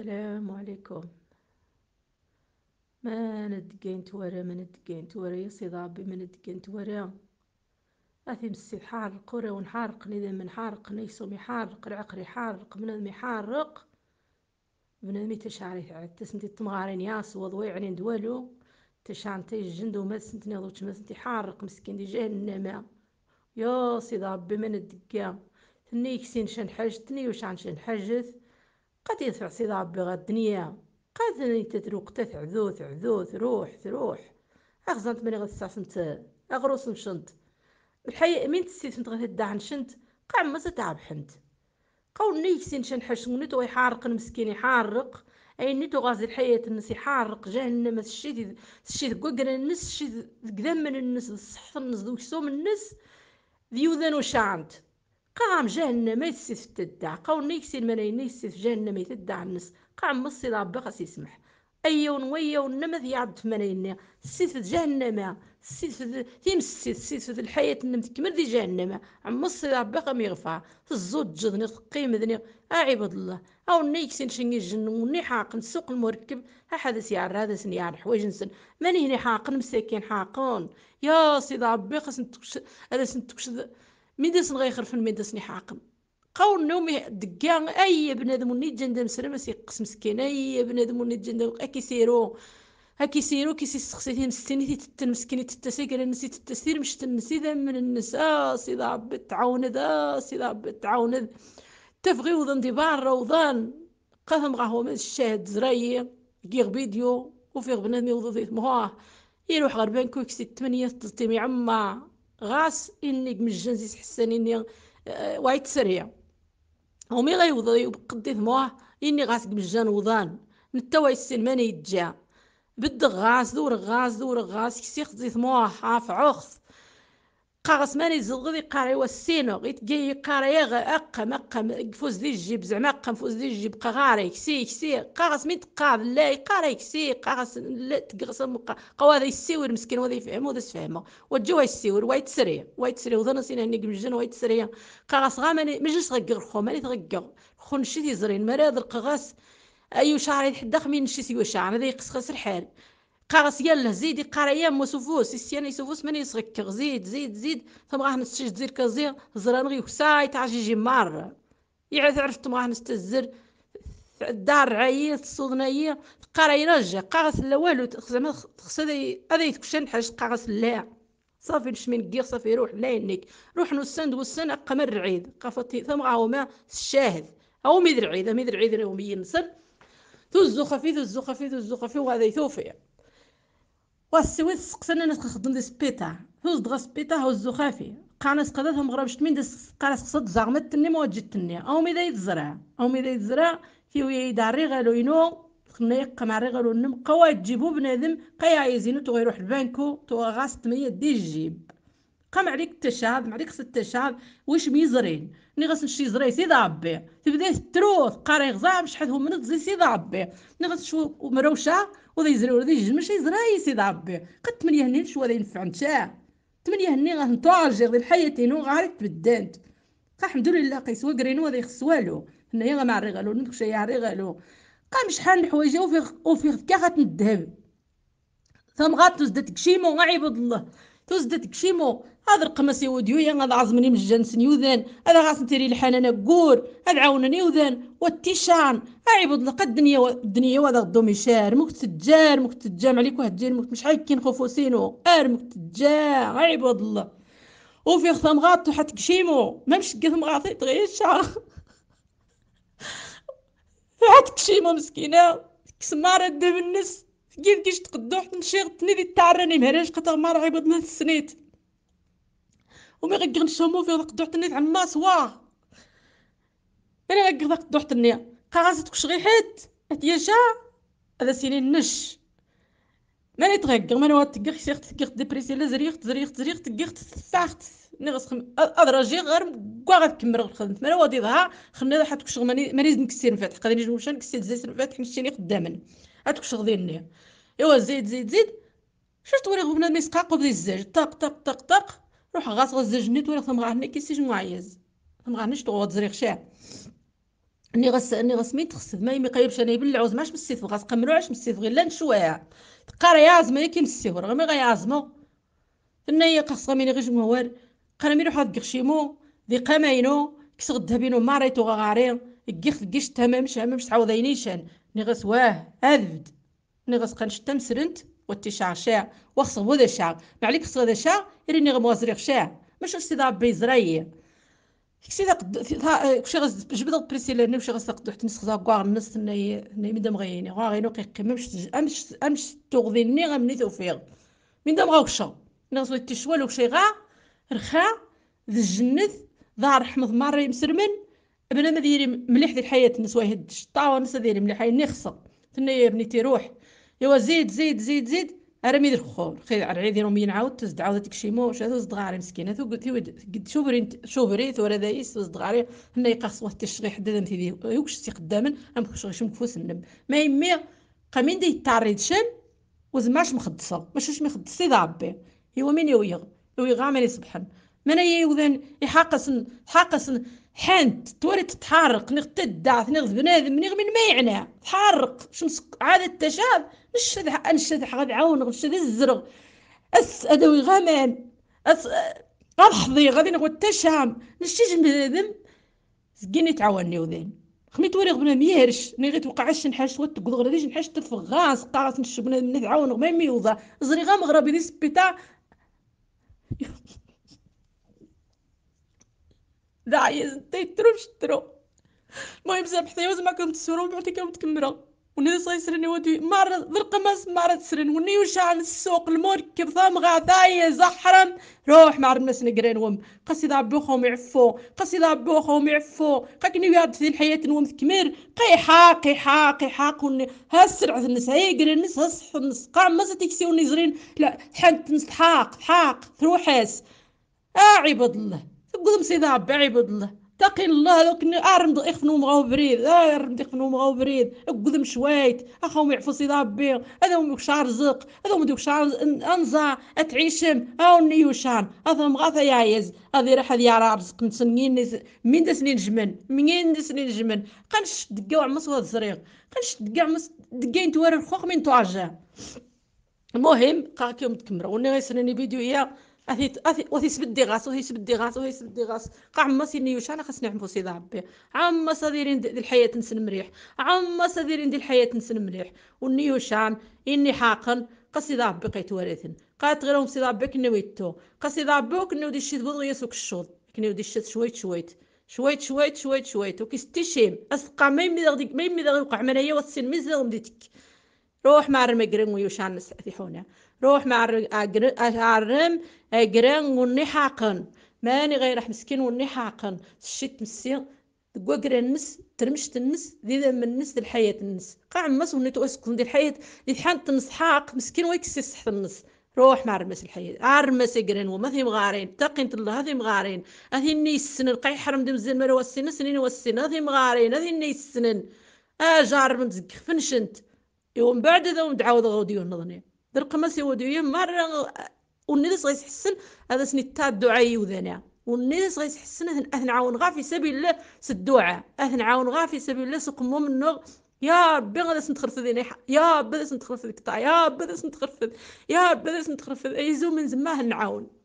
السلام عليكم ما ندقين تورا ما ندقين تورا يا سيد ربي ما ندقين تورا اثي مسي حارق ورا ونحارق نذا من حارق نيسوم يحارق العقل يحارق بنادم يحارق بنادم تشعري على تسنتي تمغارين ياس وضوي علين دوالو تشعنتي الجند وما سنتني ضوت ما سنتي حارق مسكين دي جهنم يا سيد ربي ما ندقين تني كسين شن حاجتني وشان شن حاجت قد يدفع سيد ربي الدنيا قد تتروق عذوث تعذو تروح تروح أخزنت ملي سنت أغروس مشنت الحي من تسيتنت الدعن شنت قاع ما تتعب حنت قول نيكسين شن حشونت ويحارق المسكين يحارق اين نتو غازي الحياة الناس يحارق جهنم الشي الشي كوكر الناس الشي كذا من الناس الصحف الناس دوك سوم الناس ذنو وشعنت قام جهنم يسيف تدع قون يكسي الملايين يسيف جهنم يتدع النس قام مصي ربي خاص يسمح ايون ويون نمذ يعد فمنين سيف جهنم سيف يمسي سيف الحياة نمت تكمل دي جهنم عم مصي ربي قام يغفع الزود جذني قيم ذني عباد الله او نيكسن شني جن وني حاق نسوق المركب احد سيعر هذا سنيعر حوايج نسن ماني هني حاقن مساكين حاقون يا سيد عبي خاص نتكش هذا سنتكش ميدس نغا في الميدس نحاقم قول نومي دقا اي بنادم وني جندا مسرا ما سيقس مسكين اي بنادم وني جندا اكي سيرو اكي سيرو كي سيسقسيتي مستني تي تتن مسكيني تتسي قال نسي تتسير مش تنسي ذا من النساء سي ذا عبد ذا سي ذا عبد تعاوند تفغي دي بار روضان قاثم غاهو من الشاهد زراي كيغ فيديو وفيغ بنادم يوضو ذي مهواه يروح غربان كوكسي تمنية تلتمي عما غاس اني مجنزي تحسن اني آه، وايت سريع ومي غيوض يبقدي ثموه اني غاس مجان وضان نتا وايت ماني يتجا بدغ غاس دور غاس دور غاس كسي خزي ثموه عاف عخف قاغس ماني زغد يقاري والسينو غيتقي يقاري اقا مقا فوز دي الجيب زعما اقا فوز دي الجيب قاغاري كسي كسي قاغس مين تقاب لا يقاري كسي قاغس لا تقغس قوا هذا يسيور مسكين وهذا يفهم وهذا يفهم وجو يسيور وايت سري وذا نسينا مجن وايت سري قاغس غا ماني مجلس غقر خو ماني تغقر خو نشيتي زرين مراد القاغس ايو شعر يتحدى من نشيتي وشعر شعر هذا يقسخس الحال قارس يلا زيد قرايا مسوفوس السيان يسوفوس من يسغك زيد زيد زيد ثم غاه نستشد زير كزير زران غي وساي جي مار يعرف عرفت ما نستزر الدار عاية الصدنية قرا رجع قاس لا والو زعما تخسد هذا يتكشن حاج قاس لا صافي نشمن كيغ صافي روح لا ينك روح نوسند والسن قمر عيد قفتي ثم غاهما الشاهد او ميدر عيد ميدر عيد يوميا نسل ثو الزخفي ثو الزخفي ثو الزخفي وهذا يثوفي والسويس سقسنا ناس خدم دي سبيتا هوز دغا سبيتا هوز زخافي قانا سقدات هم غرب شتمين دي قانا سقسات زغمت تني ما تني او ميدا يتزرع او ميدا يتزرع في ويا يداري غالو ينو خنا يقا مع ريغالو النم قوات جيبو بنادم قيا يزينو تغيروح البانكو تغاست مية دي جيب قام عليك التشهد معليك خص التشهد واش ميزرين ني غاس نشتي زري سي ضعبي تبدا تروث قاري غزام شحال من تزي سي ضعبي ني غاس شو مروشه وذا يزري وذا شي زري سي ضعبي قد تمنيه هني شو غادي ينفع نتا تمنيه هني غا نطاجي غادي الحياة نو غادي تبدلت الحمد لله قيسوا قرينو وذا خص والو هنايا غا معري غالو ندخل شي غالو قام شحال من حوايج وفي وفي كا غاتندهب ثم غاتوز دتك شي مو غايبد الله تزدت كشيمو هذا وديو يا غاد عزمني من الجنس نيوذان هذا غاس نتيري الحنانة قور هذا عاونني يوذان والتيشان عبد لقى الدنيا الدنيا وهذا غدو مشار موك تجار موك تجام عليك واحد جير موك مش حيكين خفوسينو ار موك تجار عبد الله وفي خثم غاط وحت كشيمو ما مش قثم غاطي تغيشا عاد كشيمو مسكينة كسمارة الدب النس كيف كيش تقدو حتى نشيغ ديال التعراني مهراج قطع ما راه عبضنا السنيت ومي غير نشومو في قدو حتى نيت عما سوا انا غير قدو حتى نيا قاغاز تكش غي حد جا هذا سيني نش ماني تغير ماني واد تقيخ سيخت تقيخ ديبريسي لا زريخت زريخت زريخت تقيخت ساخت نغس خم اضرجي غير كوا غتكمل الخدمة ماني واد يظهر خمنا حتى كش ماني ماني زنكسير نفتح قادرين نجم مشان كسير زيت نفتح نشتيني خدامن اتكشغ ديال النية ايوا زيد زيد زيد شفت وريغ بنادم يسقاق وبدا الزاج طق طق طق طق روح غاس الزاج نيت وريغ تمغاه هنا كيسيش معيز تمغاه غاهنيش شتو غتزريغ شاع ني غس ني غسميت خصد ما قايبش انا يبلع ماش مسيت بغا عش مسيت غير لا نشويها تقرا يا زما كيمسيه راه مي غيعزمو النية قصة مين غير جمهور قرا مين روح قشيمو دي قماينو كسغ الذهبينو ماريتو غاري كيخ كيش تمامش شامم شتعاود نغس واه أذبد نغس قنش تمسرنت وتي شعر شاع وخصغ وذا شعر معليك خصغ هذا شعر إري نغم وزريق شاع مش السيدة عبي زرية كسي ذا قد كشي غز جبد بريسيلا نو شي غز قد حتى نسخزا كوار نص ني ني مدام غيني غاغي نو قيقيم امش امش امش تغذي ني غمني توفيغ من دام غوكشا نغزو تشوالو وكشي غا رخا ذ الجنث ظهر حمض ماري مسرمن البنادم ديالي مليح ديال الحياه الناس يهدش الطاونس ديالي مليح نخصر تنا يا بنيتي روح ايوا زيد زيد زيد زيد ارمي ديال الخور خير عرعي ديالهم عاود تزد عاود هذيك شي موش مسكينة زد غاري مسكين هذا قلت له قد شوبري شوبريت ولا دايس صدغاري هنا يقص واحد الشغي حدا انت دي يوكش سي قداما ام كشغيش مكفوس النب ما يمي قامين دي طاري شم وزماش مخدصه ماشوش مخدصي ضعبي هو مين يويغ يويغ عامل يصبحن من يوذن يحاقصن حاقصن حنت توري تتحرق نغ تدعث نغ بنادم نغ من ما يعنى تحرق شمس عاد التشاب نشذح نشذح غاد عون نشذ الزرق أس أدوي غمان أس غاد حظي غادي نغو التشام نشتيج بنادم زقيني تعاوني وذين خميت وريغ بنا ميهرش ني وقعش توقعش نحاش توت غرديش غادي نحاش تفغاس قاس نشبنا من نتعاون ما ميوضا زري غا غربي دي سبيتا داعي زنتي ترو شترو المهم يوز وزعما كنت من بعد كنت كمرة وني سرني ودي مرة ضرقة ما مرة سرن وني وشعل السوق المركب ثام غاثاية زحرم روح مع الناس نقرين وم قصي ذا بوخهم يعفو قصي ذا بوخهم يعفو قاكني ياد في الحياة نوم كمير قيحا قيحا قيحا قوني هسرع الناس هي إيه قري الناس هصح الناس قاع ما تكسي وني زرين لا حنت نسحاق حاق تروحس اعبد آه الله قدم سيدا عبا عباد الله تقي الله لو كني ارمد نوم مغاو بريد ارمد نوم مغاو بريد قدم شويت اخو يعفو سيدا عبي هذا هم شعر زق هذا هم شعر انزع اتعيشم هاو نيوشان شعر هذا مغاثا يايز هذه راح هذه على رزق نسنين من دسنين جمن منين دسنين جمن قنش دقاو عمس وهذا الزريق قنش دقاو عمس دقاين تواري الخوخ من تعجا المهم قاكيوم تكمروا وني غيسنني فيديو هي اثي اثي وثي سبدي غاس وهي سبدي غاس وهي سبدي غاس قاع ما سيني وش انا خصني نعمو سي ربي عام صديرين دي الحياه نسن مليح عام صديرين دي الحياه نسن مليح والنيوشان اني حاقن قصي ربي قيت ورثن قالت غيرهم سي ربي كنويتو قصي ربي كنو دي الشيط بوضو يسوك الشوط كنو دي الشيط شويت شويت شويت شويت شويت شويت ستيشيم اسقى ما يمي غادي ما يمي غادي يوقع منايا واتسين مزال غادي روح مارم جرين ويوشان سحيحونا روح مارم جرين حاقن ماني غير مسكين وني ونحاقن الشت تقوى تقوقر النس ترمشت النس ذي ذا من النس الحياة النس قاع مس ونتو اسكن دي الحياة ذي حان تنس حاق مسكين ويكسي صح النس روح مع الحياة عرمس قرن وما في مغارين تقين الله هذي مغارين هذي نيسن قاي حرم دم زين مرا وسنة سنين وسنة هذي مغارين هذي نيسن اجار آه، من فنشنت يوم بعد ذا ومدعاو ذا غوديو نظني ما القماس يوديو مرة والناس غيتحسن هذا سني تا الدعاء يوذانا والناس غيتحسن أثن عاون غا في سبيل الله دعاء أثن عاون غا في سبيل الله سقمو منو يا ربي غادي نتخرفض هنا يا ربي غادي نتخرفض قطع يا ربي غادي نتخرف يا ربي غادي اي ايزو من زما نعاون